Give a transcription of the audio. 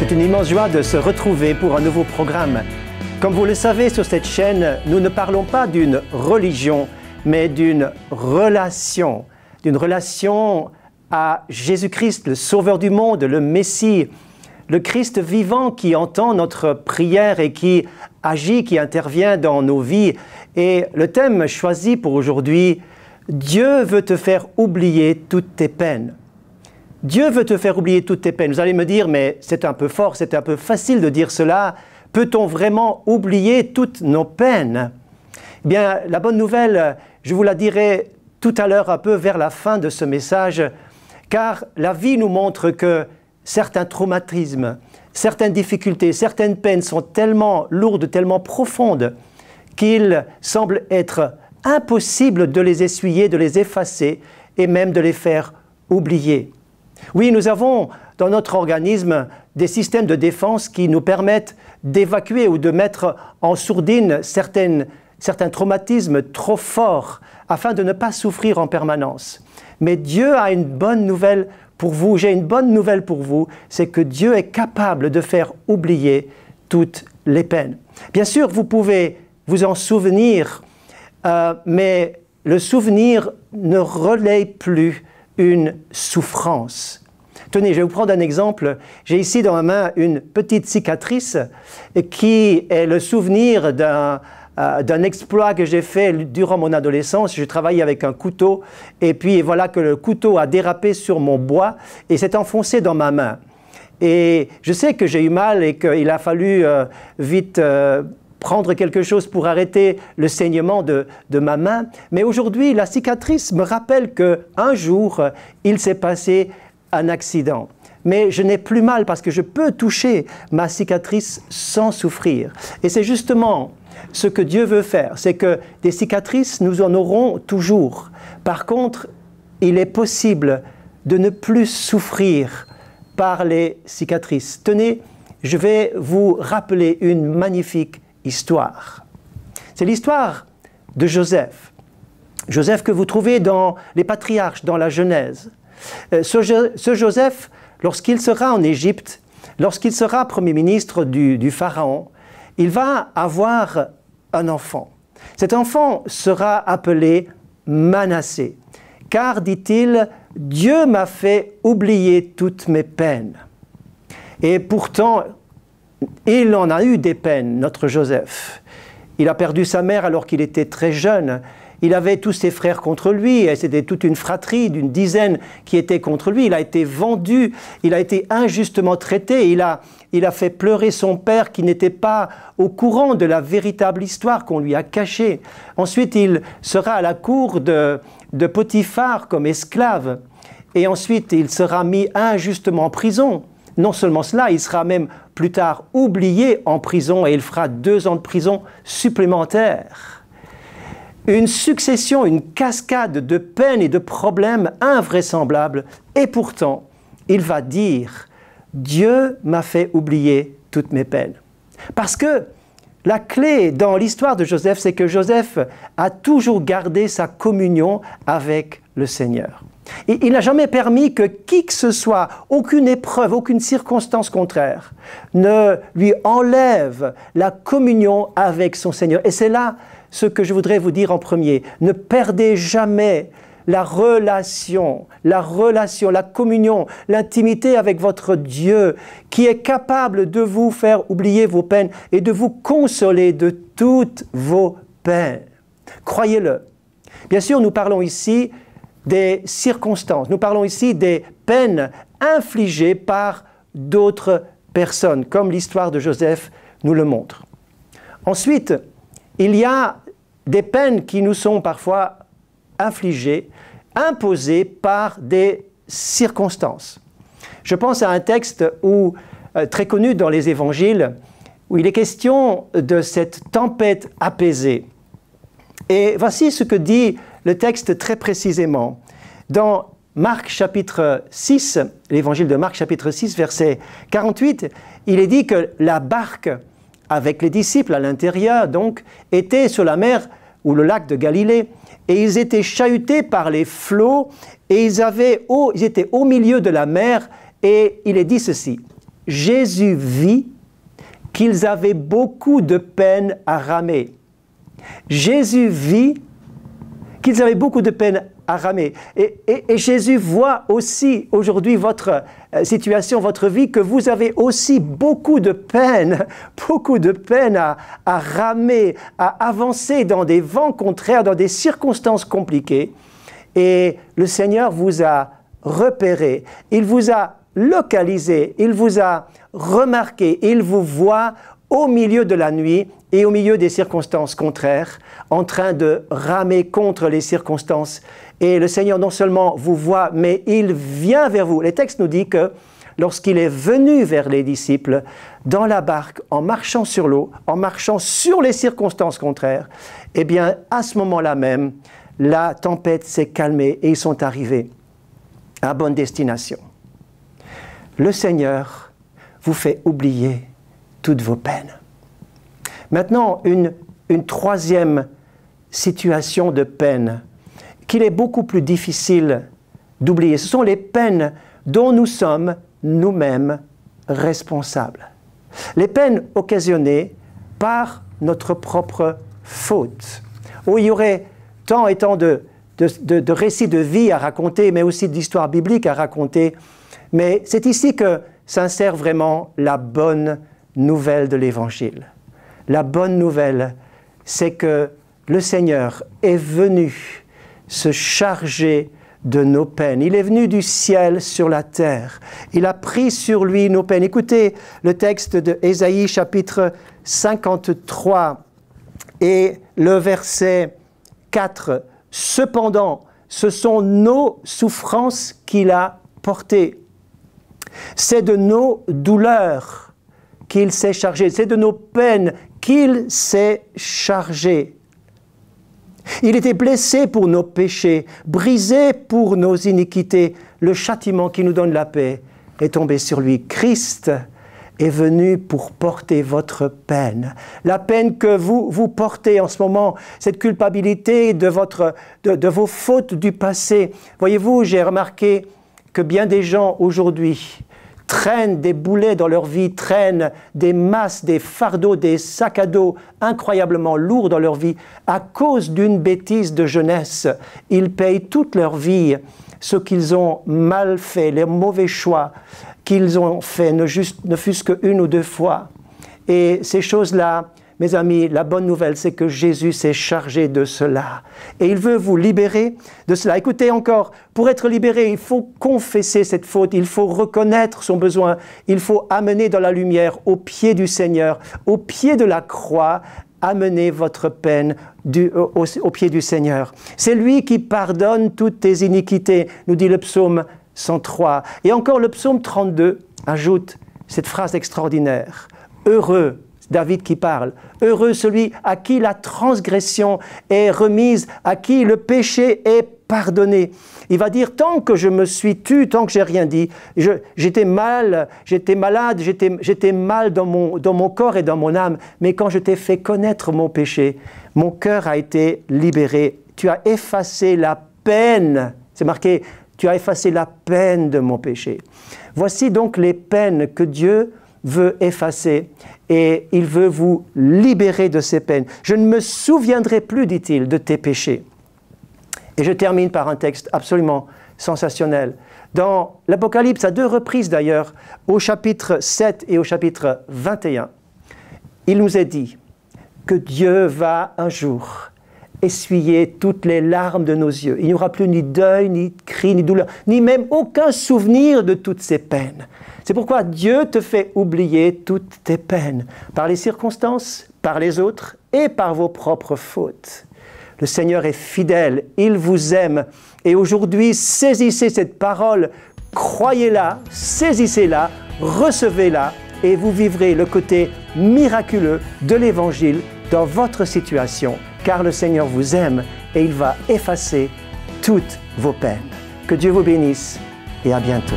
C'est une immense joie de se retrouver pour un nouveau programme. Comme vous le savez, sur cette chaîne, nous ne parlons pas d'une religion, mais d'une relation. D'une relation à Jésus-Christ, le Sauveur du monde, le Messie, le Christ vivant qui entend notre prière et qui agit, qui intervient dans nos vies. Et le thème choisi pour aujourd'hui, Dieu veut te faire oublier toutes tes peines. Dieu veut te faire oublier toutes tes peines. Vous allez me dire, mais c'est un peu fort, c'est un peu facile de dire cela. Peut-on vraiment oublier toutes nos peines eh Bien, la bonne nouvelle, je vous la dirai tout à l'heure un peu vers la fin de ce message, car la vie nous montre que certains traumatismes, certaines difficultés, certaines peines sont tellement lourdes, tellement profondes, qu'il semble être impossible de les essuyer, de les effacer et même de les faire oublier. Oui, nous avons dans notre organisme des systèmes de défense qui nous permettent d'évacuer ou de mettre en sourdine certains traumatismes trop forts afin de ne pas souffrir en permanence. Mais Dieu a une bonne nouvelle pour vous, j'ai une bonne nouvelle pour vous, c'est que Dieu est capable de faire oublier toutes les peines. Bien sûr, vous pouvez vous en souvenir, euh, mais le souvenir ne relaie plus une souffrance. Tenez, je vais vous prendre un exemple. J'ai ici dans ma main une petite cicatrice qui est le souvenir d'un euh, d'un exploit que j'ai fait durant mon adolescence. J'ai travaillé avec un couteau et puis voilà que le couteau a dérapé sur mon bois et s'est enfoncé dans ma main. Et je sais que j'ai eu mal et qu'il a fallu euh, vite euh, prendre quelque chose pour arrêter le saignement de, de ma main. Mais aujourd'hui, la cicatrice me rappelle que un jour, il s'est passé un accident. Mais je n'ai plus mal parce que je peux toucher ma cicatrice sans souffrir. Et c'est justement ce que Dieu veut faire, c'est que des cicatrices, nous en aurons toujours. Par contre, il est possible de ne plus souffrir par les cicatrices. Tenez, je vais vous rappeler une magnifique histoire. C'est l'histoire de Joseph. Joseph que vous trouvez dans les patriarches, dans la Genèse. Euh, ce, Joseph, lorsqu'il sera en Égypte, lorsqu'il sera Premier ministre du, du Pharaon, il va avoir un enfant. Cet enfant sera appelé Manassé, car, dit-il, Dieu m'a fait oublier toutes mes peines. Et pourtant, il en a eu des peines, notre Joseph. Il a perdu sa mère alors qu'il était très jeune. Il avait tous ses frères contre lui, et c'était toute une fratrie d'une dizaine qui était contre lui. Il a été vendu, il a été injustement traité, il a, fait pleurer son père qui n'était pas au courant de la véritable histoire qu'on lui a cachée. Ensuite, il sera à la cour de, de Potiphar comme esclave, et ensuite il sera mis injustement en prison non seulement cela, il sera même plus tard oublié en prison et il fera deux ans de prison supplémentaires. Une succession, une cascade de peines et de problèmes invraisemblables. Et pourtant, il va dire, Dieu m'a fait oublier toutes mes peines. Parce que la clé dans l'histoire de Joseph, c'est que Joseph a toujours gardé sa communion avec le Seigneur il n'a jamais permis que qui que ce soit, aucune épreuve, aucune circonstance contraire, ne lui enlève la communion avec son Seigneur. Et c'est là ce que je voudrais vous dire en premier. Ne perdez jamais la relation, la relation, la communion, l'intimité avec votre Dieu qui est capable de vous faire oublier vos peines et de vous consoler de toutes vos peines. Croyez-le. Bien sûr, nous parlons ici des circonstances. Nous parlons ici des peines infligées par d'autres personnes, comme l'histoire de Joseph nous le montre. Ensuite, il y a des peines qui nous sont parfois infligées, imposées par des circonstances. Je pense à un texte où, euh, très connu dans les évangiles, où il est question de cette tempête apaisée. Et voici ce que dit le texte très précisément. Dans Marc chapitre 6, l'évangile de Marc chapitre 6, verset 48, il est dit que la barque avec les disciples à l'intérieur, donc, était sur la mer ou le lac de Galilée, et ils étaient chahutés par les flots, et ils, avaient ils étaient au milieu de la mer, et il est dit ceci, Jésus vit qu'ils avaient beaucoup de peine à ramer. Jésus vit qu'ils avaient beaucoup de peine à ramer. Et, Jésus voit aussi aujourd'hui votre euh, situation, votre vie, que vous avez aussi beaucoup de peine, beaucoup de peine à, à ramer, à avancer dans des vents contraires, dans des circonstances compliquées. Et le Seigneur vous a repéré, il vous a localisé, il vous a remarqué, il vous voit au milieu de la nuit et au milieu des circonstances contraires, en train de ramer contre les circonstances. Et le Seigneur non seulement vous voit, mais il vient vers vous. Les textes nous disent que lorsqu'il est venu vers les disciples, dans la barque, en marchant sur l'eau, en marchant sur les circonstances contraires, eh bien, à ce moment-là même, la tempête s'est calmée et ils sont arrivés à bonne destination. Le Seigneur vous fait oublier toutes vos peines. Maintenant, une, une troisième situation de peine qu'il est beaucoup plus difficile d'oublier. Ce sont les peines dont nous sommes nous-mêmes responsables. Les peines occasionnées par notre propre faute. Où il y aurait tant et tant de, de, de récits de vie à raconter, mais aussi d'histoires bibliques à raconter. Mais c'est ici que s'insère vraiment la bonne nouvelle de l'Évangile. La bonne nouvelle, c'est que le Seigneur est venu se charger de nos peines. Il est venu du ciel sur la terre. Il a pris sur lui nos peines. Écoutez le texte de Ésaïe chapitre 53 et le verset 4. Cependant, ce sont nos souffrances qu'il a portées. C'est de nos douleurs qu'il s'est chargé. C'est de nos peines qu'il s'est chargé. Il était blessé pour nos péchés, brisé pour nos iniquités. Le châtiment qui nous donne la paix est tombé sur lui. Christ est venu pour porter votre peine. La peine que vous, vous portez en ce moment, cette culpabilité de, votre, de vos fautes du passé. Voyez-vous, j'ai remarqué que bien des gens aujourd'hui traînent des boulets dans leur vie, traînent des masses, des fardeaux, des sacs à dos incroyablement lourds dans leur vie, à cause d'une bêtise de jeunesse. Ils payent toute leur vie ce qu'ils ont mal fait, les mauvais choix qu'ils ont fait, ne, ne fût-ce qu'une ou deux fois. Et ces choses-là mes amis, la bonne nouvelle, c'est que Jésus s'est chargé de cela. Et il veut vous libérer de cela. Écoutez encore, pour être libéré, il faut confesser cette faute, il faut reconnaître son besoin, il faut amener dans la lumière, au pied du Seigneur, au pied de la croix, amener votre peine du, au pied du Seigneur. C'est lui qui pardonne toutes tes iniquités, nous dit le psaume 103. Et encore le psaume 32 ajoute cette phrase extraordinaire. Heureux David qui parle. Heureux celui à qui la transgression est remise, à qui le péché est pardonné. Il va dire tant que je me suis tu, tant que j'ai rien dit, j'étais mal, j'étais malade, j'étais mal dans mon, dans mon corps et dans mon âme, mais quand je t'ai fait connaître mon péché, mon cœur a été libéré. Tu as effacé la peine. C'est marqué, tu as effacé la peine de mon péché. Voici donc les peines que Dieu veut effacer et il veut vous libérer de ces peines. Je ne me souviendrai plus, dit-il, de tes péchés. Et je termine par un texte absolument sensationnel. Dans l'Apocalypse, à deux reprises d'ailleurs, au chapitre 7 et au chapitre 21, il nous est dit que Dieu va un jour Essuyez toutes les larmes de nos yeux. Il n'y aura plus ni deuil, ni cri, ni douleur, ni même aucun souvenir de toutes ces peines. C'est pourquoi Dieu te fait oublier toutes tes peines, par les circonstances, par les autres et par vos propres fautes. Le Seigneur est fidèle, il vous aime. Et aujourd'hui, saisissez cette parole, croyez-la, saisissez-la, recevez-la, et vous vivrez le côté miraculeux de l'Évangile dans votre situation car le Seigneur vous aime et il va effacer toutes vos peines. Que Dieu vous bénisse et à bientôt.